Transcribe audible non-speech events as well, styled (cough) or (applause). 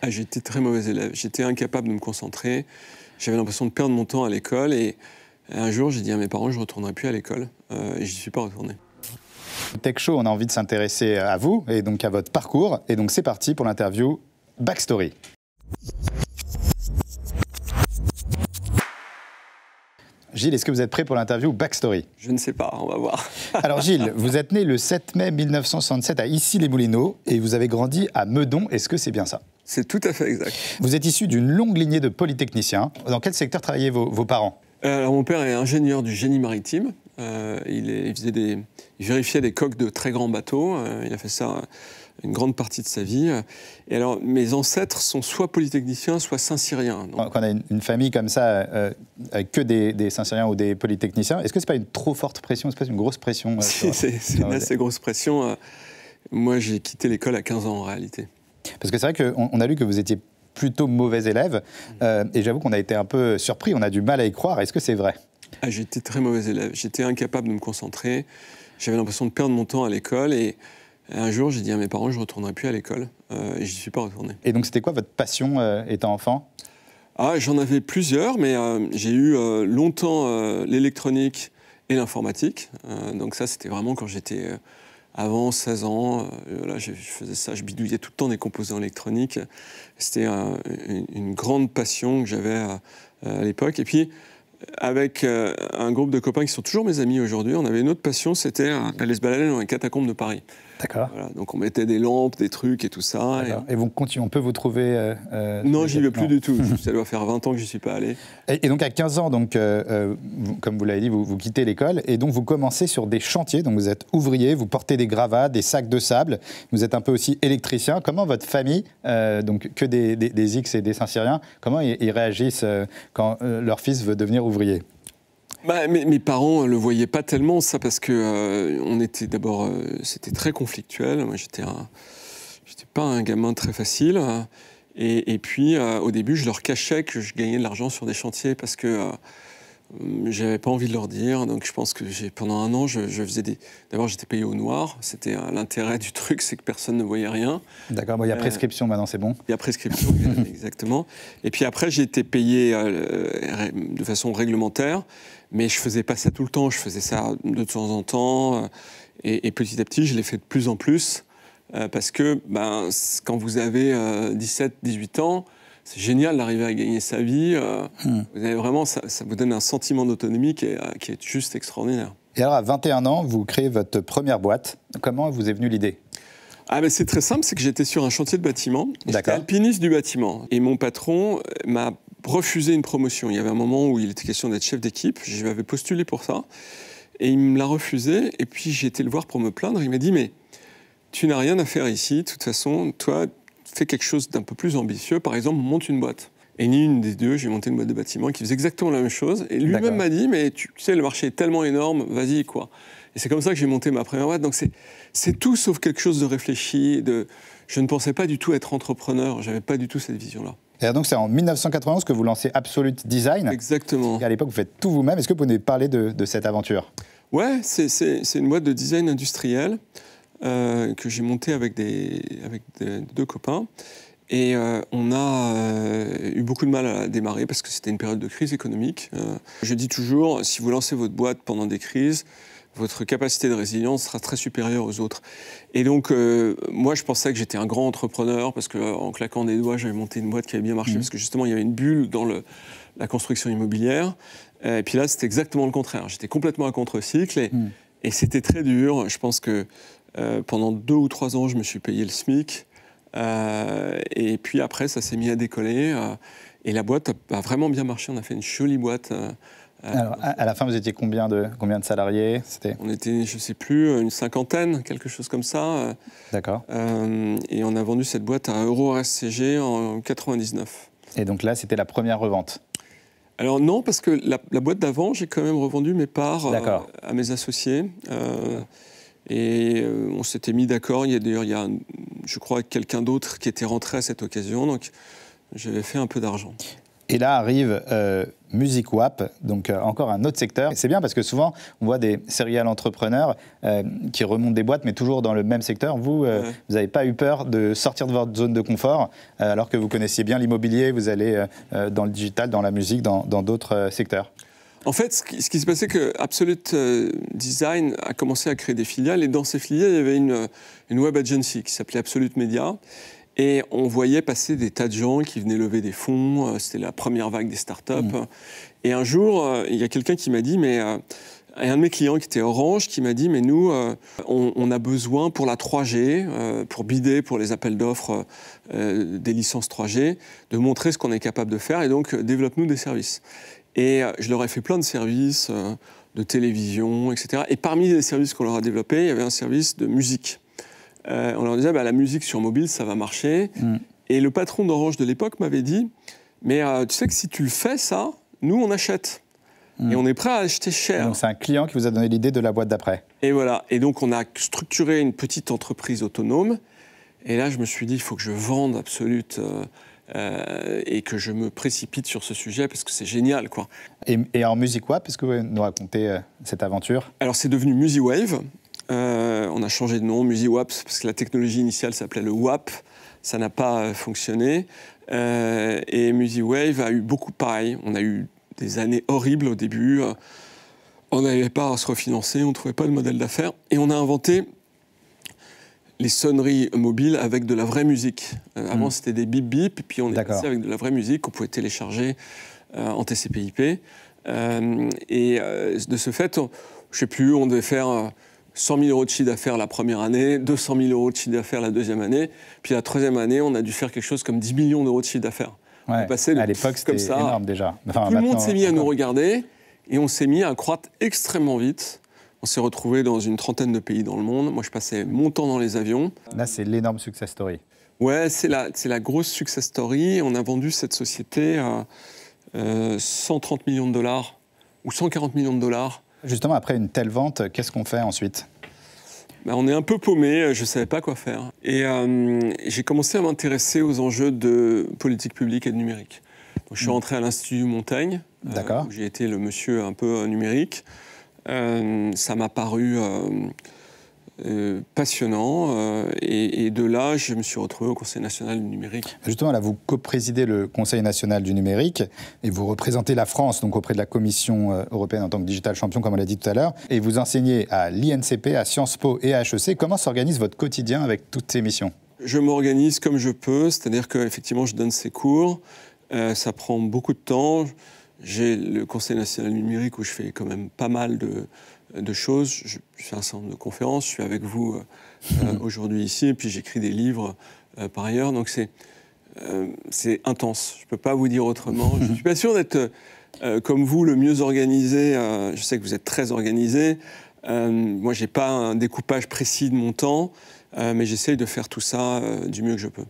Ah, j'étais très mauvais élève. J'étais incapable de me concentrer. J'avais l'impression de perdre mon temps à l'école. Et un jour, j'ai dit à mes parents, je ne retournerai plus à l'école. Euh, et je n'y suis pas retourné. Tech Show, on a envie de s'intéresser à vous et donc à votre parcours. Et donc c'est parti pour l'interview Backstory. Gilles, est-ce que vous êtes prêt pour l'interview Backstory Je ne sais pas, on va voir. (laughs) Alors Gilles, vous êtes né le 7 mai 1967 à Issy-les-Moulineaux et vous avez grandi à Meudon. Est-ce que c'est bien ça c'est tout à fait exact. Vous êtes issu d'une longue lignée de polytechniciens. Dans quel secteur travaillaient vos, parents euh, Alors, mon père est ingénieur du génie maritime. Euh, il, vérifiait faisait des, vérifiait coques de très grands bateaux. Euh, il a fait ça une grande partie de sa vie. Et alors, mes ancêtres sont soit polytechniciens, soit saint-syriens. Quand on a une, famille comme ça, avec que des, saint-syriens ou des polytechniciens, est-ce que ce n'est pas une trop forte pression C'est pas une grosse pression C'est une assez grosse pression. moi, j'ai quitté l'école à 15 ans, en réalité. Parce que c'est vrai qu'on on a lu que vous étiez plutôt mauvais élève, euh, et j'avoue qu'on a été un peu surpris, on a du mal à y croire. Est-ce que c'est vrai ah, J'étais très mauvais élève, j'étais incapable de me concentrer, j'avais l'impression de perdre mon temps à l'école, et un jour j'ai dit à mes parents, je ne retournerai plus à l'école, euh, et je n'y suis pas retourné. Et donc c'était quoi votre passion euh, étant enfant ah, J'en avais plusieurs, mais j'ai eu longtemps l'électronique et l'informatique, donc ça c'était vraiment quand j'étais avant 16 ans, euh, je, faisais ça, je bidouillais tout le temps des composants électroniques. C'était une, grande passion que j'avais à, l'époque. Et puis, avec euh, un groupe de copains qui sont toujours mes amis aujourd'hui, on avait une autre passion, c'était aller se balader dans les catacombes de Paris. D'accord. donc on mettait des lampes, des trucs et tout ça. Et, vous continuez, on peut vous trouver euh, euh, Non, j'y vais plus du tout. (laughs) ça doit faire 20 ans que n'y suis pas allé. Et, donc à 15 ans, donc, euh, comme vous l'avez dit, vous, quittez l'école et donc vous commencez sur des chantiers. Donc vous êtes ouvrier, vous portez des gravats, des sacs de sable, vous êtes un peu aussi électricien. Comment votre famille, donc que des, X et des Saint-Syriens, comment ils réagissent quand leur fils veut devenir ouvrier bah, mes, parents ne euh, le voyaient pas tellement, ça, parce que euh, on était d'abord. Euh, c'était très conflictuel. Moi, j'étais J'étais pas un gamin très facile. Et, puis, au début, je leur cachais que je gagnais de l'argent sur des chantiers parce que Hum, j'avais pas envie de leur dire, donc je pense que pendant un an, je, faisais des. D'abord, j'étais payé au noir. C'était euh, l'intérêt du truc, c'est que personne ne voyait rien. D'accord. il y a euh, prescription maintenant, c'est bon. Il y a prescription, (laughs) exactement. Et puis après, j'ai été payé euh, de façon réglementaire, mais je faisais pas ça tout le temps. Je faisais ça de temps en temps, et, petit à petit, je l'ai fait de plus en plus, parce que ben, quand vous avez 17, 18 ans c'est génial d'arriver à gagner sa vie. Euh, hmm. Vous avez vraiment, ça, vous donne un sentiment d'autonomie qui est, euh, juste extraordinaire. Et alors, à 21 ans, vous créez votre première boîte. Comment vous est venue l'idée ah ben c'est très simple, c'est que j'étais sur un chantier de bâtiment, j'étais alpiniste du bâtiment, et mon patron euh, m'a refusé une promotion. Il y avait un moment où il était question d'être chef d'équipe, Je m'avais postulé pour ça, et il me l'a refusé, et puis j'ai été le voir pour me plaindre, il m'a dit mais tu n'as rien à faire ici, de toute façon, toi quelque chose d'un peu plus ambitieux, par exemple, monte une boîte. Et ni une des deux, j'ai monté une boîte de bâtiment qui faisait exactement la même chose. Et lui-même m'a dit, mais tu, sais, le marché est tellement énorme, vas-y, quoi. Et c'est comme ça que j'ai monté ma première boîte. Donc c'est tout sauf quelque chose de réfléchi. De... Je ne pensais pas du tout être entrepreneur. J'avais pas du tout cette vision-là. Et donc c'est en 1991 que vous lancez Absolute Design. Exactement. Et à l'époque, vous faites tout vous-même. Est-ce que vous pouvez parler de, de cette aventure Ouais, c'est une boîte de design industriel. Euh, que j'ai monté avec, des, avec deux copains. Et euh, on a euh, eu beaucoup de mal à démarrer parce que c'était une période de crise économique. je dis toujours, si vous lancez votre boîte pendant des crises, votre capacité de résilience sera très supérieure aux autres. Et donc, moi, je pensais que j'étais un grand entrepreneur parce que, en claquant des doigts, j'avais monté une boîte qui avait bien marché mmh. parce que justement, il y avait une bulle dans le, la construction immobilière. Et puis là, c'était exactement le contraire. J'étais complètement à contre-cycle et, mmh. et c'était très dur. Je pense que euh, pendant deux ou trois ans, je me suis payé le SMIC. Euh, et puis après, ça s'est mis à décoller. Euh, et la boîte a, vraiment bien marché. On a fait une jolie boîte. Alors, à, la fin, vous étiez combien de, combien de salariés On était, je ne sais plus, une cinquantaine, quelque chose comme ça. D'accord. et on a vendu cette boîte à RSCG en 99. Et donc là, c'était la première revente alors non, parce que la, la boîte d'avant, j'ai quand même revendu mes parts à mes associés. Et euh, on s'était mis d'accord. Il y a d'ailleurs, il y a, je crois, quelqu'un d'autre qui était rentré à cette occasion. Donc, j'avais fait un peu d'argent. Et là arrive euh, MusicWap, Wap, donc euh, encore un autre secteur. C'est bien parce que souvent, on voit des serial entrepreneurs qui remontent des boîtes, mais toujours dans le même secteur. Vous, vous n'avez pas eu peur de sortir de votre zone de confort, alors que vous connaissiez bien l'immobilier, vous allez dans le digital, dans la musique, dans d'autres secteurs en fait, ce qui, s'est passé, se passait, que Absolute euh, Design a commencé à créer des filiales, et dans ces filiales, il y avait euh, une, web agency qui s'appelait Absolute Media. Et on voyait passer des tas de gens qui venaient lever des fonds. Euh, c'était la première vague des startups. Mmh. Et un jour, il y a quelqu'un qui m'a dit, mais un de mes clients qui était Orange qui m'a dit mais nous on, a besoin pour la 3G pour bider pour les appels d'offres des licences 3G de montrer ce qu'on est capable de faire et donc développe nous des services et euh, je leur ai fait plein de services euh, de télévision, etc. Et parmi les services qu'on leur a développés, il y avait un service de musique. Euh, on leur disait, bah, la musique sur mobile, ça va marcher. Mm. Et le patron d'Orange de l'époque m'avait dit, mais tu sais que si tu le fais, ça, nous, on achète. Mm. Et on est prêt à acheter cher. Donc c'est un client qui vous a donné l'idée de la boîte d'après. Et voilà. Et donc on a structuré une petite entreprise autonome. Et là, je me suis dit, il faut que je vende absolue. » Euh, et que je me précipite sur ce sujet parce que c'est génial. Quoi. Et, et en musique quoi Parce que vous nous racontez euh, cette aventure Alors c'est devenu MusiWave. Euh, on a changé de nom, MusiWap, parce que la technologie initiale s'appelait le WAP. Ça n'a pas fonctionné. et MusiWave a eu beaucoup pareil. On a eu des années horribles au début. On n'arrivait pas à se refinancer, on ne trouvait pas de modèle d'affaires. Et on a inventé les sonneries mobiles avec de la vraie musique. Euh, avant, hmm. c'était des bip bip, puis on est passé avec de la vraie musique qu'on pouvait télécharger euh, en TCP/IP. Euh, et de ce fait, je je sais plus, on devait faire 100 000 euros de chiffre d'affaires la première année, 200 000 euros de chiffre d'affaires la deuxième année, puis la troisième année, on a dû faire quelque chose comme 10 millions d'euros de chiffre d'affaires. Ouais. à l'époque, c'était énorme déjà. tout le monde s'est mis à nous regarder et on s'est mis à croître extrêmement vite. On s'est retrouvé dans une trentaine de pays dans le monde. Moi, je passais mon temps dans les avions. Là, c'est l'énorme success story. Ouais, c'est la, la grosse success story. On a vendu cette société à 130 euh, millions de dollars ou 140 millions de dollars. Justement, après une telle vente, qu'est-ce qu'on fait ensuite bah, on est un peu paumé, euh, je ne savais pas quoi faire. Et euh, j'ai commencé à m'intéresser aux enjeux de politique publique et de numérique. je suis hmm. rentré à l'Institut Montaigne, où j'ai été le monsieur un peu numérique. Euh, ça m'a paru euh, euh, passionnant et, de là, je me suis retrouvé au Conseil national du numérique. Bah, justement, là, vous co-présidez le Conseil national du numérique et vous représentez la France donc auprès de la Commission européenne en tant que digital champion, comme on l'a dit tout à l'heure, et vous enseignez à l'INCP, à Sciences Po et à HEC. Comment s'organise votre quotidien avec toutes ces missions je m'organise comme je peux, c'est-à-dire qu'effectivement, je donne ces cours. ça prend beaucoup de temps. J'ai le Conseil national numérique où je fais quand même pas mal de, choses. Je, fais un centre de conférences. Je suis avec vous euh, (laughs) aujourd'hui ici. Et puis j'écris des livres euh, par ailleurs. Donc c'est euh, intense. Je ne peux pas vous dire autrement. je ne suis pas sûr d'être euh, comme vous le mieux organisé. je sais que vous êtes très organisé. moi, j'ai pas un découpage précis de mon temps. mais j'essaye de faire tout ça du mieux que je peux.